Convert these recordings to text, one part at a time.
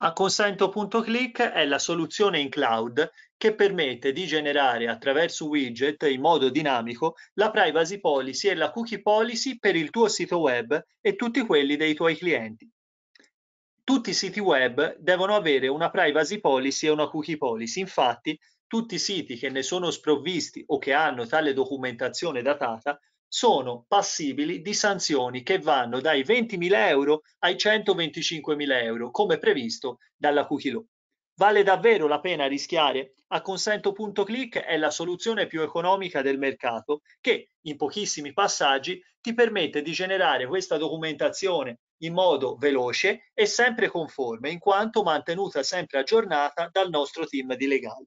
Acconsento.click è la soluzione in cloud che permette di generare attraverso widget in modo dinamico la privacy policy e la cookie policy per il tuo sito web e tutti quelli dei tuoi clienti. Tutti i siti web devono avere una privacy policy e una cookie policy, infatti tutti i siti che ne sono sprovvisti o che hanno tale documentazione datata sono passibili di sanzioni che vanno dai 20.000 euro ai 125.000 euro, come previsto dalla cookie law. Vale davvero la pena rischiare? A consento.click è la soluzione più economica del mercato che in pochissimi passaggi ti permette di generare questa documentazione in modo veloce e sempre conforme, in quanto mantenuta sempre aggiornata dal nostro team di legali.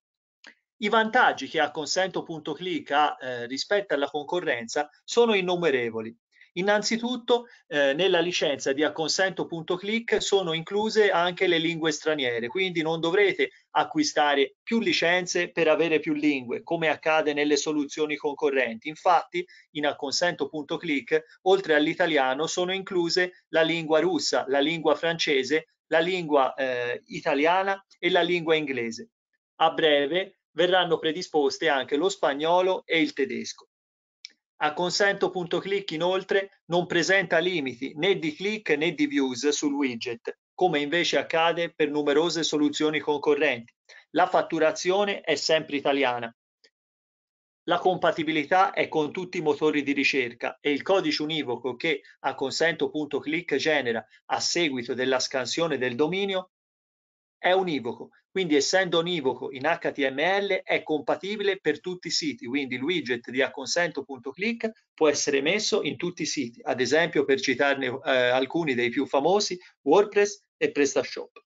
I vantaggi che Acconsento.click ha eh, rispetto alla concorrenza sono innumerevoli. Innanzitutto eh, nella licenza di acconsento.click sono incluse anche le lingue straniere, quindi non dovrete acquistare più licenze per avere più lingue, come accade nelle soluzioni concorrenti. Infatti in acconsento.click, oltre all'italiano, sono incluse la lingua russa, la lingua francese, la lingua eh, italiana e la lingua inglese. A breve verranno predisposte anche lo spagnolo e il tedesco. A consento.click inoltre non presenta limiti né di click né di views sul widget, come invece accade per numerose soluzioni concorrenti. La fatturazione è sempre italiana. La compatibilità è con tutti i motori di ricerca e il codice univoco che a consento.click genera a seguito della scansione del dominio è univoco quindi essendo univoco in HTML è compatibile per tutti i siti, quindi il widget di acconsento.click può essere messo in tutti i siti, ad esempio per citarne eh, alcuni dei più famosi, WordPress e PrestaShop.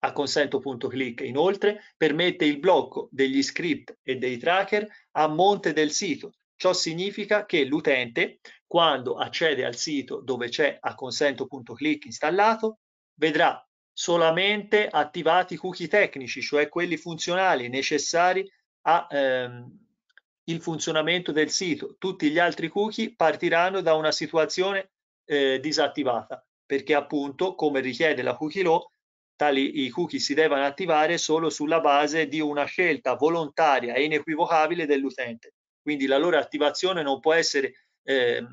Acconsento.click inoltre permette il blocco degli script e dei tracker a monte del sito, Ciò significa che l'utente, quando accede al sito dove c'è acconsento.click installato, vedrà solamente attivati i cookie tecnici, cioè quelli funzionali necessari al ehm, funzionamento del sito. Tutti gli altri cookie partiranno da una situazione eh, disattivata, perché appunto, come richiede la cookie law, tali i cookie si devono attivare solo sulla base di una scelta volontaria e inequivocabile dell'utente. Quindi la loro attivazione non può essere eh,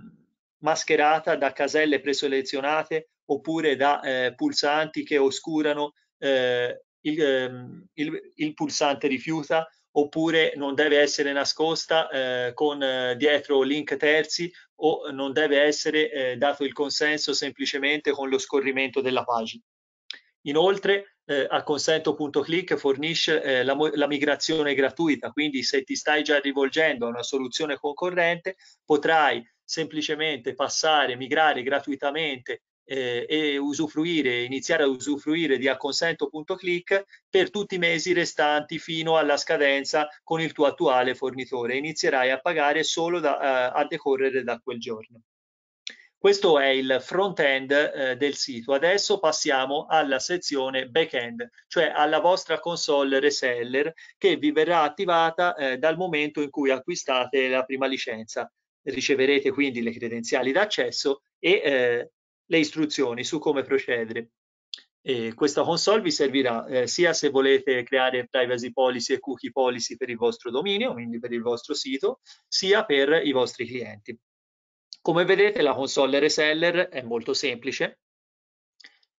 mascherata da caselle preselezionate oppure da eh, pulsanti che oscurano eh, il, ehm, il, il, pulsante rifiuta oppure non deve essere nascosta eh, con eh, dietro link terzi o non deve essere eh, dato il consenso semplicemente con lo scorrimento della pagina. Inoltre eh, a consento.click fornisce eh, la, la migrazione gratuita, quindi se ti stai già rivolgendo a una soluzione concorrente potrai semplicemente passare, migrare gratuitamente eh, e usufruire, iniziare a usufruire di acconsento.click per tutti i mesi restanti fino alla scadenza con il tuo attuale fornitore. Inizierai a pagare solo da, eh, a decorrere da quel giorno. Questo è il front end eh, del sito. Adesso passiamo alla sezione back end, cioè alla vostra console reseller che vi verrà attivata eh, dal momento in cui acquistate la prima licenza. Riceverete quindi le credenziali d'accesso e eh, le istruzioni su come procedere. E questa console vi servirà eh, sia se volete creare privacy policy e cookie policy per il vostro dominio, quindi per il vostro sito, sia per i vostri clienti. Come vedete la console reseller è molto semplice,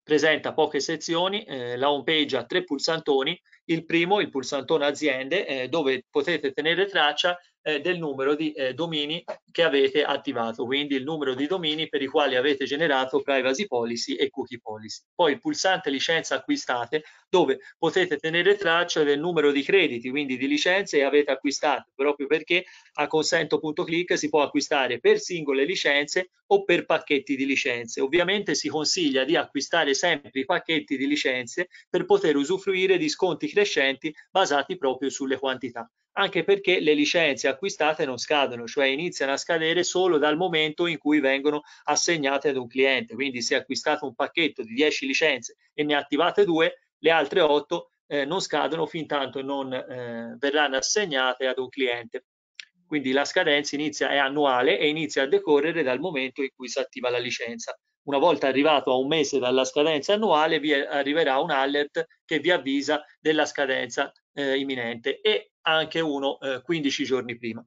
presenta poche sezioni, eh, la home page ha tre pulsantoni, il primo, il pulsantone aziende, eh, dove potete tenere traccia eh, del numero di eh, domini che avete attivato, quindi il numero di domini per i quali avete generato privacy policy e cookie policy. Poi il pulsante licenza acquistate dove potete tenere traccia del numero di crediti, quindi di licenze che avete acquistato, proprio perché a consento.click si può acquistare per singole licenze o per pacchetti di licenze. Ovviamente si consiglia di acquistare sempre i pacchetti di licenze per poter usufruire di sconti crescenti basati proprio sulle quantità anche perché le licenze acquistate non scadono, cioè iniziano a scadere solo dal momento in cui vengono assegnate ad un cliente. Quindi se acquistate un pacchetto di 10 licenze e ne attivate due, le altre 8 eh, non scadono fin tanto non eh, verranno assegnate ad un cliente. Quindi la scadenza inizia, è annuale e inizia a decorrere dal momento in cui si attiva la licenza. Una volta arrivato a un mese dalla scadenza annuale vi arriverà un alert che vi avvisa della scadenza eh, imminente e anche uno eh, 15 giorni prima.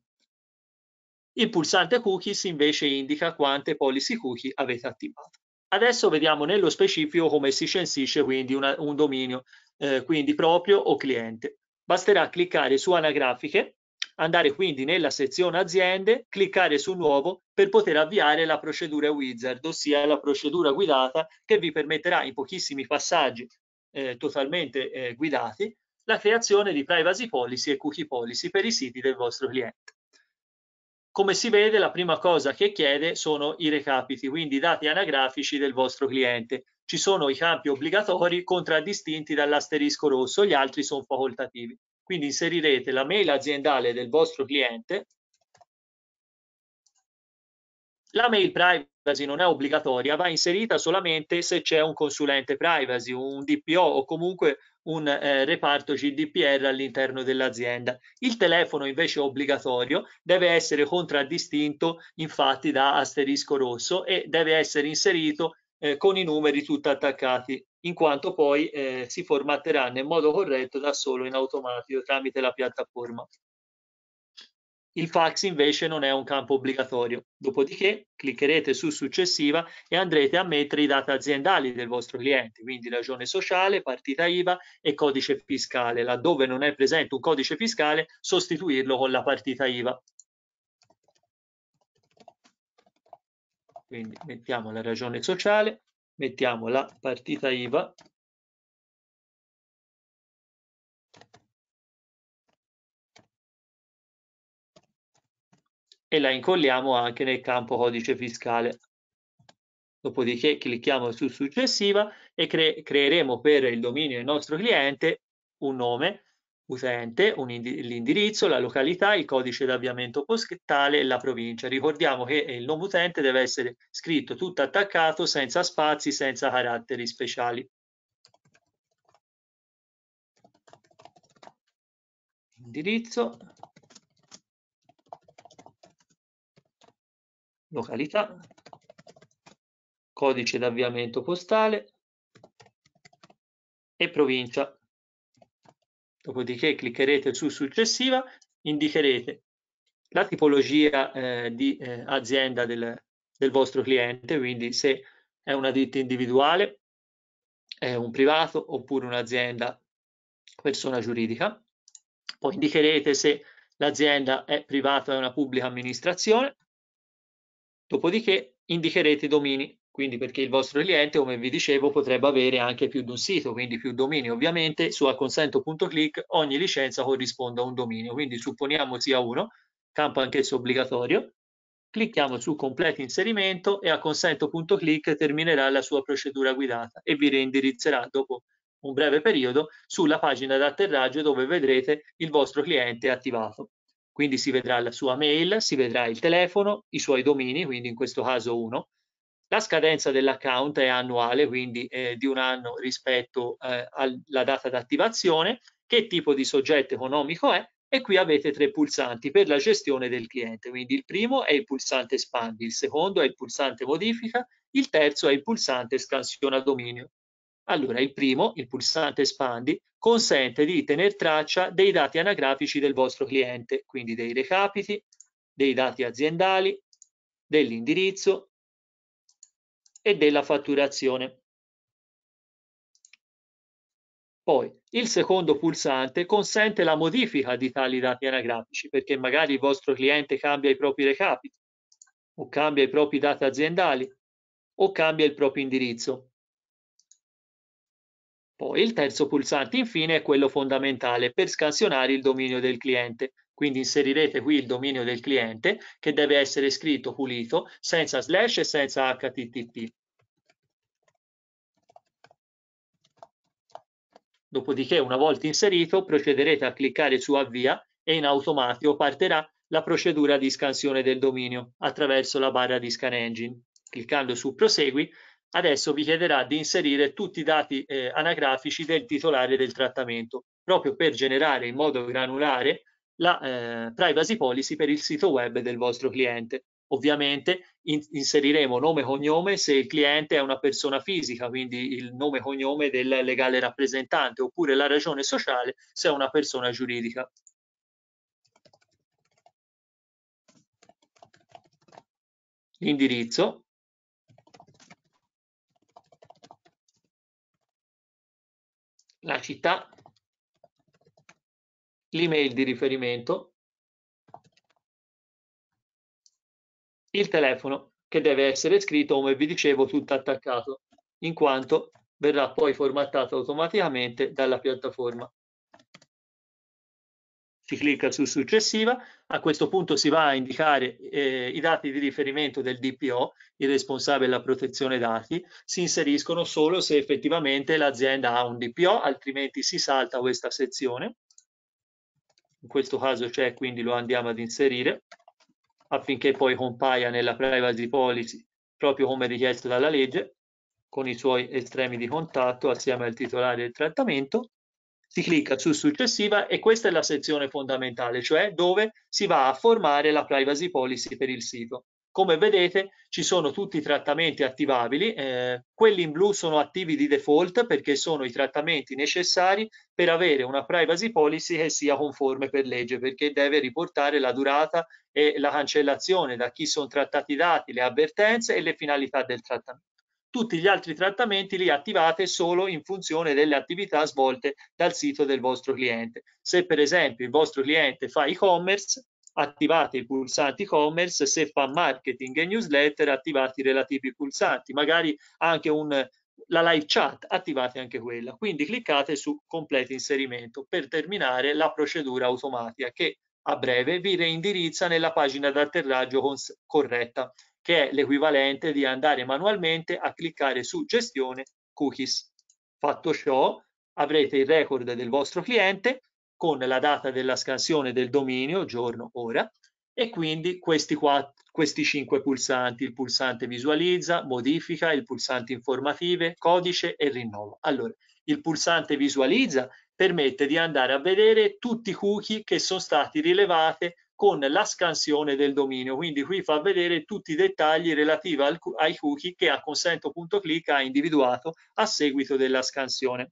Il pulsante cookies invece indica quante policy cookie avete attivato. Adesso vediamo nello specifico come si censisce quindi una, un dominio, eh, quindi proprio o cliente. Basterà cliccare su anagrafiche, andare quindi nella sezione aziende, cliccare su nuovo per poter avviare la procedura wizard, ossia la procedura guidata che vi permetterà in pochissimi passaggi eh, totalmente eh, guidati la creazione di privacy policy e cookie policy per i siti del vostro cliente. Come si vede, la prima cosa che chiede sono i recapiti, quindi i dati anagrafici del vostro cliente. Ci sono i campi obbligatori contraddistinti dall'asterisco rosso, gli altri sono facoltativi. Quindi inserirete la mail aziendale del vostro cliente, la mail privacy non è obbligatoria, va inserita solamente se c'è un consulente privacy, un DPO o comunque un eh, reparto CDPR all'interno dell'azienda. Il telefono invece obbligatorio deve essere contraddistinto infatti da asterisco rosso e deve essere inserito eh, con i numeri tutti attaccati, in quanto poi eh, si formatteranno in modo corretto da solo in automatico tramite la piattaforma. Il fax invece non è un campo obbligatorio. Dopodiché cliccherete su successiva e andrete a mettere i dati aziendali del vostro cliente, quindi ragione sociale, partita IVA e codice fiscale. Laddove non è presente un codice fiscale, sostituirlo con la partita IVA. Quindi mettiamo la ragione sociale, mettiamo la partita IVA e la incolliamo anche nel campo codice fiscale. Dopodiché clicchiamo su successiva e cre creeremo per il dominio del nostro cliente un nome, utente, l'indirizzo, la località, il codice d'avviamento postale e la provincia. Ricordiamo che il nome utente deve essere scritto tutto attaccato, senza spazi, senza caratteri speciali. Indirizzo, località, codice d'avviamento postale e provincia. Dopodiché cliccherete su successiva, indicherete la tipologia eh, di eh, azienda del, del vostro cliente, quindi se è una ditta individuale, è un privato oppure un'azienda persona giuridica. Poi indicherete se l'azienda è privata o è una pubblica amministrazione Dopodiché indicherete i domini, quindi perché il vostro cliente, come vi dicevo, potrebbe avere anche più di un sito, quindi più domini. Ovviamente su acconsento.click ogni licenza corrisponde a un dominio, quindi supponiamo sia uno, campo anch'esso obbligatorio, clicchiamo su completo inserimento e acconsento.click terminerà la sua procedura guidata e vi reindirizzerà dopo un breve periodo sulla pagina d'atterraggio dove vedrete il vostro cliente attivato. Quindi si vedrà la sua mail, si vedrà il telefono, i suoi domini, quindi in questo caso uno. La scadenza dell'account è annuale, quindi eh, di un anno rispetto eh, alla data d'attivazione, che tipo di soggetto economico è e qui avete tre pulsanti per la gestione del cliente. Quindi il primo è il pulsante espandi, il secondo è il pulsante modifica, il terzo è il pulsante scansione scansiona dominio. Allora, il primo, il pulsante espandi, consente di tenere traccia dei dati anagrafici del vostro cliente, quindi dei recapiti, dei dati aziendali, dell'indirizzo e della fatturazione. Poi il secondo pulsante consente la modifica di tali dati anagrafici perché magari il vostro cliente cambia i propri recapiti o cambia i propri dati aziendali o cambia il proprio indirizzo. Poi il terzo pulsante infine è quello fondamentale per scansionare il dominio del cliente. Quindi inserirete qui il dominio del cliente che deve essere scritto pulito senza slash e senza http. Dopodiché una volta inserito procederete a cliccare su avvia e in automatico partirà la procedura di scansione del dominio attraverso la barra di scan engine. Cliccando su prosegui adesso vi chiederà di inserire tutti i dati eh, anagrafici del titolare del trattamento, proprio per generare in modo granulare la eh, privacy policy per il sito web del vostro cliente. Ovviamente in inseriremo nome e cognome se il cliente è una persona fisica, quindi il nome e cognome del legale rappresentante, oppure la ragione sociale se è una persona giuridica. L'indirizzo, la città, l'email di riferimento, il telefono che deve essere scritto, come vi dicevo, tutto attaccato, in quanto verrà poi formattato automaticamente dalla piattaforma si clicca su successiva, a questo punto si va a indicare eh, i dati di riferimento del DPO, il responsabile della protezione dati, si inseriscono solo se effettivamente l'azienda ha un DPO, altrimenti si salta questa sezione. In questo caso c'è, quindi lo andiamo ad inserire affinché poi compaia nella privacy policy proprio come richiesto dalla legge con i suoi estremi di contatto assieme al titolare del trattamento si clicca su successiva e questa è la sezione fondamentale, cioè dove si va a formare la privacy policy per il sito. Come vedete ci sono tutti i trattamenti attivabili, eh, quelli in blu sono attivi di default perché sono i trattamenti necessari per avere una privacy policy che sia conforme per legge perché deve riportare la durata e la cancellazione da chi sono trattati i dati, le avvertenze e le finalità del trattamento. Tutti gli altri trattamenti li attivate solo in funzione delle attività svolte dal sito del vostro cliente. Se per esempio il vostro cliente fa e-commerce, attivate i pulsanti e-commerce, se fa marketing e newsletter attivate i relativi pulsanti, magari anche un, la live chat attivate anche quella. Quindi cliccate su completa inserimento per terminare la procedura automatica che a breve vi reindirizza nella pagina d'atterraggio corretta che è l'equivalente di andare manualmente a cliccare su gestione cookies. Fatto ciò, avrete il record del vostro cliente con la data della scansione del dominio, giorno, ora, e quindi questi, quattro, questi cinque pulsanti, il pulsante visualizza, modifica, il pulsante informative, codice e rinnovo. Allora, il pulsante visualizza permette di andare a vedere tutti i cookie che sono stati rilevati con la scansione del dominio. Quindi qui fa vedere tutti i dettagli relativi al, ai cookie che a consento.click ha individuato a seguito della scansione.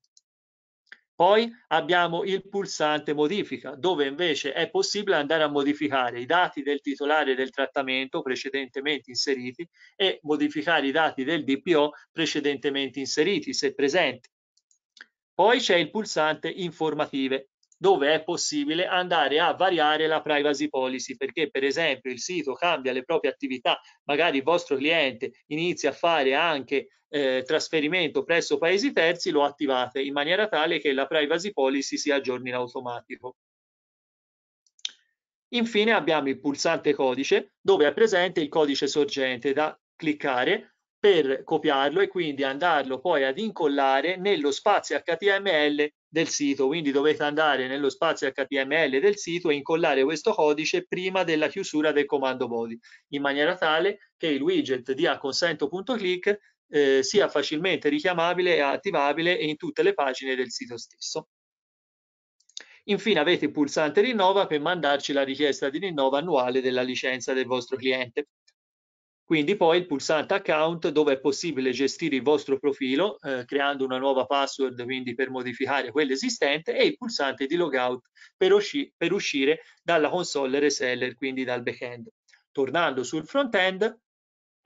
Poi abbiamo il pulsante modifica, dove invece è possibile andare a modificare i dati del titolare del trattamento precedentemente inseriti e modificare i dati del DPO precedentemente inseriti, se presenti. Poi c'è il pulsante informative, dove è possibile andare a variare la privacy policy perché per esempio il sito cambia le proprie attività, magari il vostro cliente inizia a fare anche eh, trasferimento presso paesi terzi, lo attivate in maniera tale che la privacy policy si aggiorni in automatico. Infine abbiamo il pulsante codice dove è presente il codice sorgente da cliccare per copiarlo e quindi andarlo poi ad incollare nello spazio HTML del sito, quindi dovete andare nello spazio HTML del sito e incollare questo codice prima della chiusura del comando body, in maniera tale che il widget di acconsento.click eh, sia facilmente richiamabile e attivabile in tutte le pagine del sito stesso. Infine avete il pulsante rinnova per mandarci la richiesta di rinnova annuale della licenza del vostro cliente. Quindi poi il pulsante account dove è possibile gestire il vostro profilo eh, creando una nuova password quindi per modificare quella esistente e il pulsante di logout per, usci per uscire dalla console reseller quindi dal backend. Tornando sul frontend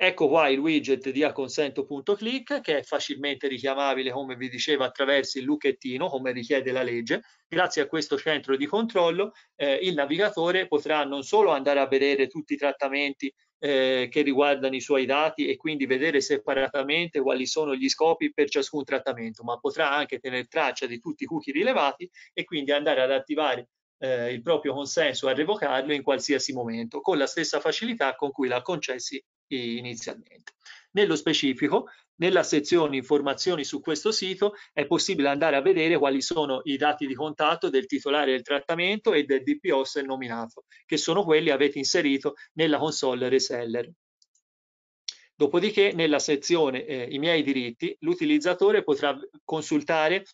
Ecco qua il widget di acconsento.click che è facilmente richiamabile, come vi dicevo, attraverso il lucchettino, come richiede la legge. Grazie a questo centro di controllo eh, il navigatore potrà non solo andare a vedere tutti i trattamenti eh, che riguardano i suoi dati e quindi vedere separatamente quali sono gli scopi per ciascun trattamento, ma potrà anche tenere traccia di tutti i cookie rilevati e quindi andare ad attivare eh, il proprio consenso a revocarlo in qualsiasi momento, con la stessa facilità con cui l'ha concessi inizialmente. Nello specifico, nella sezione informazioni su questo sito è possibile andare a vedere quali sono i dati di contatto del titolare del trattamento e del DPO se nominato, che sono quelli che avete inserito nella console reseller. Dopodiché nella sezione eh, i miei diritti l'utilizzatore potrà consultare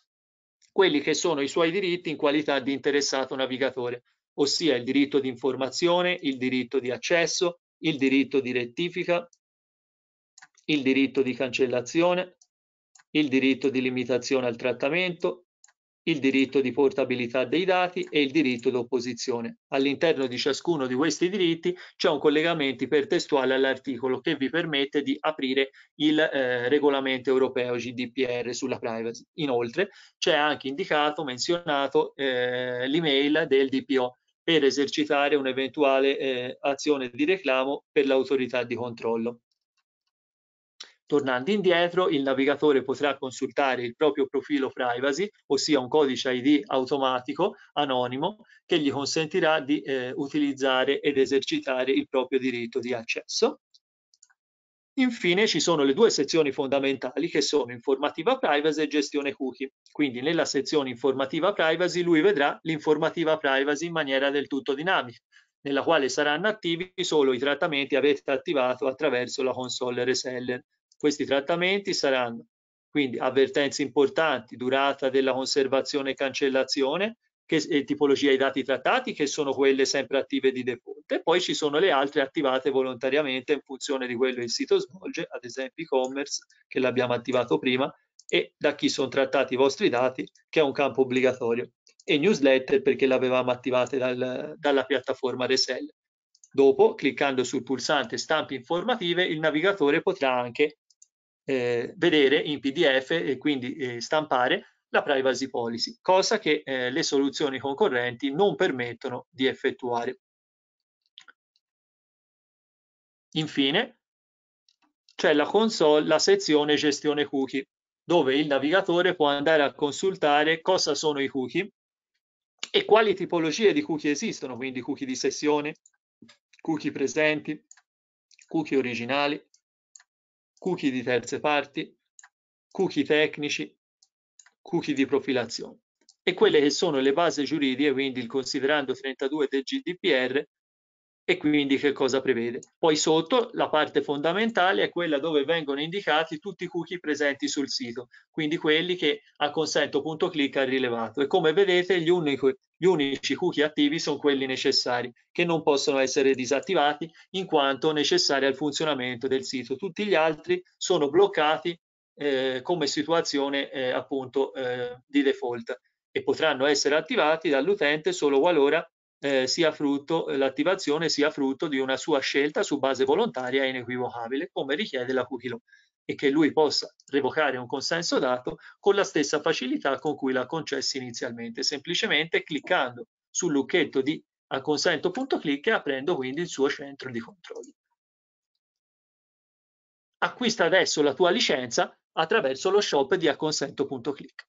quelli che sono i suoi diritti in qualità di interessato navigatore, ossia il diritto di informazione, il diritto di accesso, il diritto di rettifica, il diritto di cancellazione, il diritto di limitazione al trattamento, il diritto di portabilità dei dati e il diritto d'opposizione. All'interno di ciascuno di questi diritti c'è un collegamento ipertestuale all'articolo che vi permette di aprire il eh, regolamento europeo GDPR sulla privacy. Inoltre c'è anche indicato, menzionato eh, l'email del DPO per esercitare un'eventuale eh, azione di reclamo per l'autorità di controllo. Tornando indietro, il navigatore potrà consultare il proprio profilo privacy, ossia un codice ID automatico, anonimo, che gli consentirà di eh, utilizzare ed esercitare il proprio diritto di accesso. Infine ci sono le due sezioni fondamentali che sono informativa privacy e gestione cookie. Quindi nella sezione informativa privacy lui vedrà l'informativa privacy in maniera del tutto dinamica, nella quale saranno attivi solo i trattamenti avete attivato attraverso la console reseller. Questi trattamenti saranno quindi avvertenze importanti, durata della conservazione e cancellazione, che, eh, tipologia di dati trattati che sono quelle sempre attive di default e poi ci sono le altre attivate volontariamente in funzione di quello che il sito svolge, ad esempio e-commerce che l'abbiamo attivato prima e da chi sono trattati i vostri dati che è un campo obbligatorio e newsletter perché l'avevamo attivate dal, dalla piattaforma Resell. Dopo, cliccando sul pulsante stampe informative, il navigatore potrà anche eh, vedere in PDF e quindi eh, stampare la privacy policy, cosa che eh, le soluzioni concorrenti non permettono di effettuare. Infine, c'è la console, la sezione gestione cookie, dove il navigatore può andare a consultare cosa sono i cookie e quali tipologie di cookie esistono, quindi cookie di sessione, cookie presenti, cookie originali, cookie di terze parti, cookie tecnici, cookie di profilazione e quelle che sono le basi giuridiche, quindi il considerando 32 del GDPR e quindi che cosa prevede. Poi sotto la parte fondamentale è quella dove vengono indicati tutti i cookie presenti sul sito, quindi quelli che a consento.click ha rilevato e come vedete gli, unico, gli unici cookie attivi sono quelli necessari che non possono essere disattivati in quanto necessari al funzionamento del sito. Tutti gli altri sono bloccati eh, come situazione eh, appunto eh, di default e potranno essere attivati dall'utente solo qualora eh, sia frutto l'attivazione sia frutto di una sua scelta su base volontaria e inequivocabile come richiede la cookie law e che lui possa revocare un consenso dato con la stessa facilità con cui l'ha concesso inizialmente semplicemente cliccando sul lucchetto di acconsento.click e aprendo quindi il suo centro di controllo acquista adesso la tua licenza attraverso lo shop di acconsento.click.